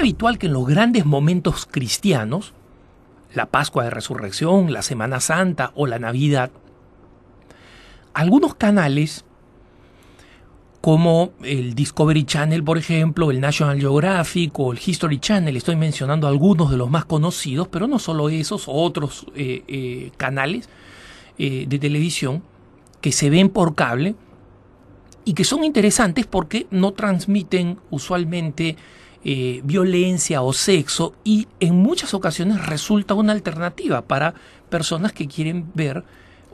habitual que en los grandes momentos cristianos, la Pascua de Resurrección, la Semana Santa o la Navidad, algunos canales como el Discovery Channel, por ejemplo, el National Geographic o el History Channel, estoy mencionando algunos de los más conocidos, pero no solo esos, otros eh, eh, canales eh, de televisión que se ven por cable y que son interesantes porque no transmiten usualmente eh, violencia o sexo y en muchas ocasiones resulta una alternativa para personas que quieren ver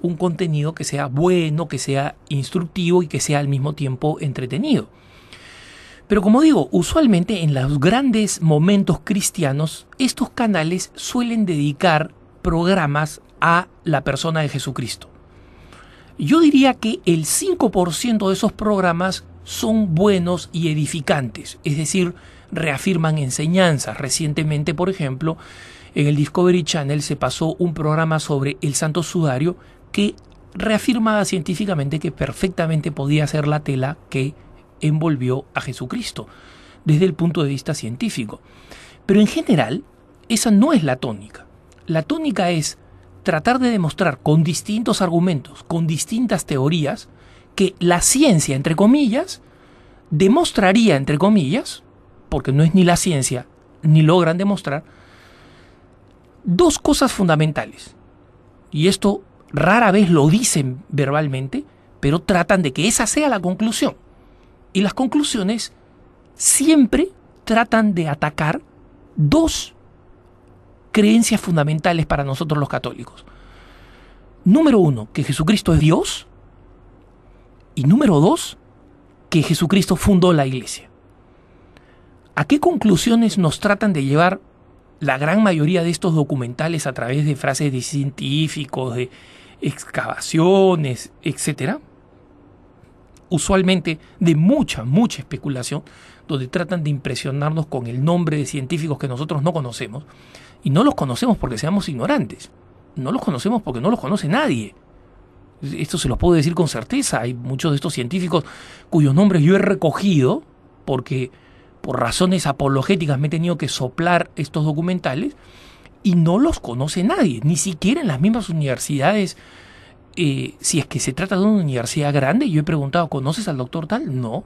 un contenido que sea bueno, que sea instructivo y que sea al mismo tiempo entretenido. Pero como digo, usualmente en los grandes momentos cristianos, estos canales suelen dedicar programas a la persona de Jesucristo. Yo diría que el 5% de esos programas son buenos y edificantes, es decir, reafirman enseñanzas. Recientemente, por ejemplo, en el Discovery Channel se pasó un programa sobre el santo sudario que reafirmaba científicamente que perfectamente podía ser la tela que envolvió a Jesucristo, desde el punto de vista científico. Pero en general, esa no es la tónica. La tónica es tratar de demostrar con distintos argumentos, con distintas teorías, que la ciencia, entre comillas, demostraría, entre comillas, porque no es ni la ciencia, ni logran demostrar, dos cosas fundamentales. Y esto rara vez lo dicen verbalmente, pero tratan de que esa sea la conclusión. Y las conclusiones siempre tratan de atacar dos creencias fundamentales para nosotros los católicos. Número uno, que Jesucristo es Dios. Y número dos, que Jesucristo fundó la iglesia. ¿A qué conclusiones nos tratan de llevar la gran mayoría de estos documentales a través de frases de científicos, de excavaciones, etcétera? Usualmente de mucha, mucha especulación, donde tratan de impresionarnos con el nombre de científicos que nosotros no conocemos, y no los conocemos porque seamos ignorantes, no los conocemos porque no los conoce nadie. Esto se los puedo decir con certeza, hay muchos de estos científicos cuyos nombres yo he recogido porque por razones apologéticas me he tenido que soplar estos documentales y no los conoce nadie, ni siquiera en las mismas universidades. Eh, si es que se trata de una universidad grande, yo he preguntado, ¿conoces al doctor tal? No.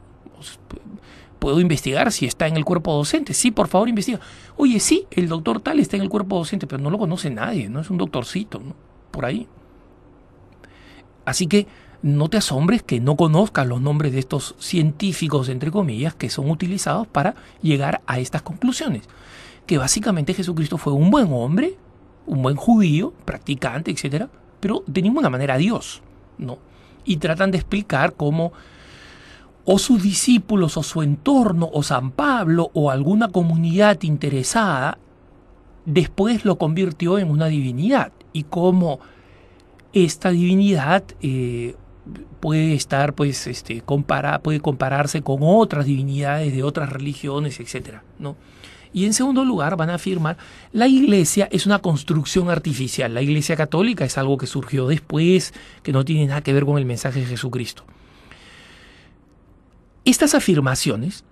Puedo investigar si está en el cuerpo docente. Sí, por favor, investiga. Oye, sí, el doctor tal está en el cuerpo docente, pero no lo conoce nadie, no es un doctorcito, ¿no? Por ahí. Así que no te asombres que no conozcas los nombres de estos científicos, entre comillas, que son utilizados para llegar a estas conclusiones. Que básicamente Jesucristo fue un buen hombre, un buen judío, practicante, etc. Pero de ninguna manera Dios, ¿no? Y tratan de explicar cómo o sus discípulos o su entorno o San Pablo o alguna comunidad interesada después lo convirtió en una divinidad y cómo esta divinidad eh, puede estar, pues, este, compara, puede compararse con otras divinidades de otras religiones, etcétera, ¿no? Y en segundo lugar, van a afirmar, la iglesia es una construcción artificial. La iglesia católica es algo que surgió después, que no tiene nada que ver con el mensaje de Jesucristo. Estas afirmaciones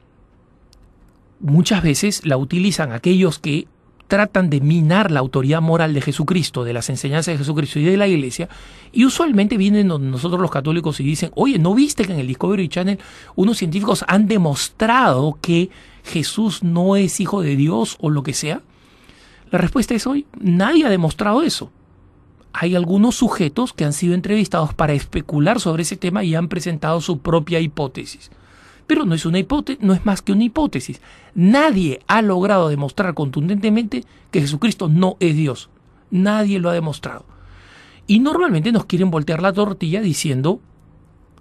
muchas veces la utilizan aquellos que tratan de minar la autoridad moral de Jesucristo, de las enseñanzas de Jesucristo y de la iglesia, y usualmente vienen nosotros los católicos y dicen, oye, ¿no viste que en el Discovery Channel unos científicos han demostrado que Jesús no es hijo de Dios o lo que sea? La respuesta es hoy, nadie ha demostrado eso. Hay algunos sujetos que han sido entrevistados para especular sobre ese tema y han presentado su propia hipótesis pero no es una hipótesis, no es más que una hipótesis. Nadie ha logrado demostrar contundentemente que Jesucristo no es Dios. Nadie lo ha demostrado. Y normalmente nos quieren voltear la tortilla diciendo,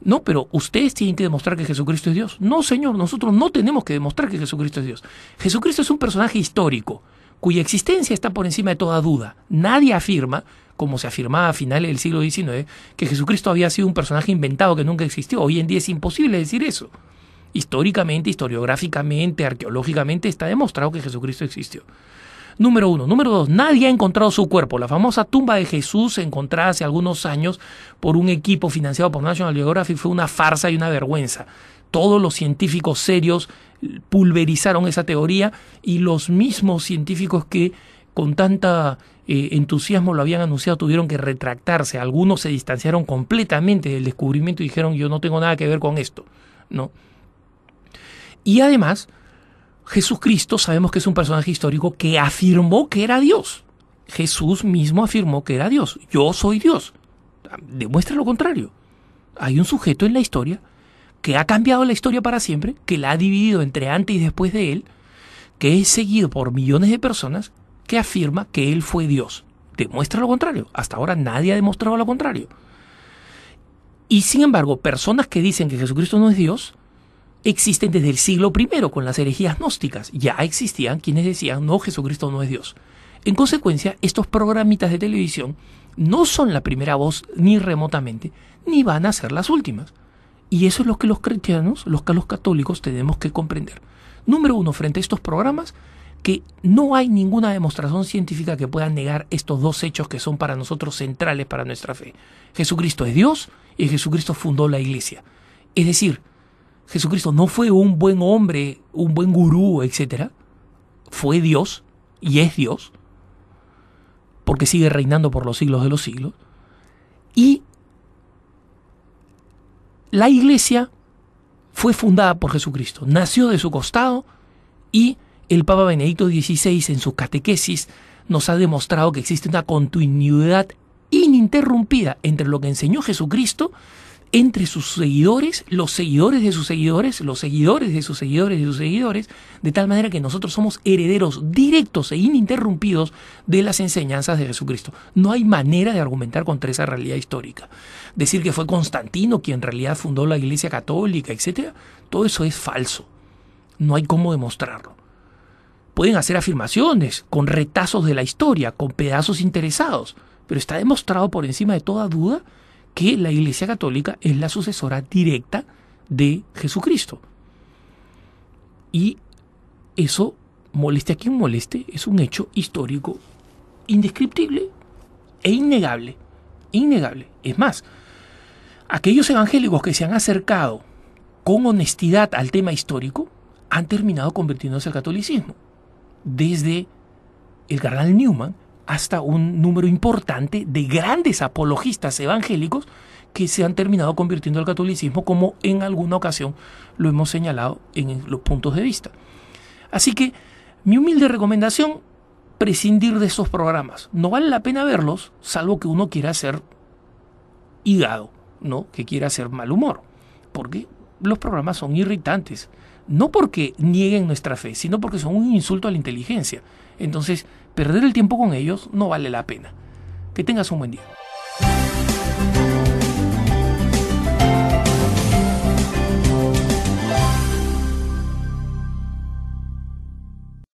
no, pero ustedes tienen que demostrar que Jesucristo es Dios. No, Señor, nosotros no tenemos que demostrar que Jesucristo es Dios. Jesucristo es un personaje histórico cuya existencia está por encima de toda duda. Nadie afirma, como se afirmaba a finales del siglo XIX, que Jesucristo había sido un personaje inventado que nunca existió. Hoy en día es imposible decir eso. Históricamente, historiográficamente, arqueológicamente está demostrado que Jesucristo existió. Número uno. Número dos, nadie ha encontrado su cuerpo. La famosa tumba de Jesús, encontrada hace algunos años por un equipo financiado por National Geographic, fue una farsa y una vergüenza. Todos los científicos serios pulverizaron esa teoría y los mismos científicos que con tanta eh, entusiasmo lo habían anunciado tuvieron que retractarse. Algunos se distanciaron completamente del descubrimiento y dijeron yo no tengo nada que ver con esto. ¿no? Y además, Jesucristo sabemos que es un personaje histórico que afirmó que era Dios. Jesús mismo afirmó que era Dios. Yo soy Dios. Demuestra lo contrario. Hay un sujeto en la historia que ha cambiado la historia para siempre, que la ha dividido entre antes y después de él, que es seguido por millones de personas, que afirma que él fue Dios. Demuestra lo contrario. Hasta ahora nadie ha demostrado lo contrario. Y sin embargo, personas que dicen que Jesucristo no es Dios, existen desde el siglo I con las herejías gnósticas. Ya existían quienes decían, no, Jesucristo no es Dios. En consecuencia, estos programitas de televisión no son la primera voz ni remotamente, ni van a ser las últimas. Y eso es lo que los cristianos, los, los católicos, tenemos que comprender. Número uno, frente a estos programas, que no hay ninguna demostración científica que pueda negar estos dos hechos que son para nosotros centrales para nuestra fe. Jesucristo es Dios y Jesucristo fundó la iglesia. Es decir, Jesucristo no fue un buen hombre, un buen gurú, etc. Fue Dios y es Dios, porque sigue reinando por los siglos de los siglos. Y la iglesia fue fundada por Jesucristo, nació de su costado y el Papa Benedicto XVI en su catequesis nos ha demostrado que existe una continuidad ininterrumpida entre lo que enseñó Jesucristo entre sus seguidores, los seguidores de sus seguidores, los seguidores de sus seguidores de sus seguidores, de tal manera que nosotros somos herederos directos e ininterrumpidos de las enseñanzas de Jesucristo. No hay manera de argumentar contra esa realidad histórica. Decir que fue Constantino quien en realidad fundó la Iglesia Católica, etcétera, todo eso es falso. No hay cómo demostrarlo. Pueden hacer afirmaciones con retazos de la historia, con pedazos interesados, pero está demostrado por encima de toda duda que la Iglesia Católica es la sucesora directa de Jesucristo. Y eso, moleste a quien moleste, es un hecho histórico indescriptible e innegable. Innegable. Es más, aquellos evangélicos que se han acercado con honestidad al tema histórico han terminado convirtiéndose al catolicismo. Desde el carnal Newman hasta un número importante de grandes apologistas evangélicos que se han terminado convirtiendo al catolicismo como en alguna ocasión lo hemos señalado en los puntos de vista. Así que mi humilde recomendación, prescindir de esos programas. No vale la pena verlos, salvo que uno quiera ser hígado, ¿no? que quiera hacer mal humor, porque los programas son irritantes, no porque nieguen nuestra fe, sino porque son un insulto a la inteligencia. Entonces, perder el tiempo con ellos no vale la pena. Que tengas un buen día.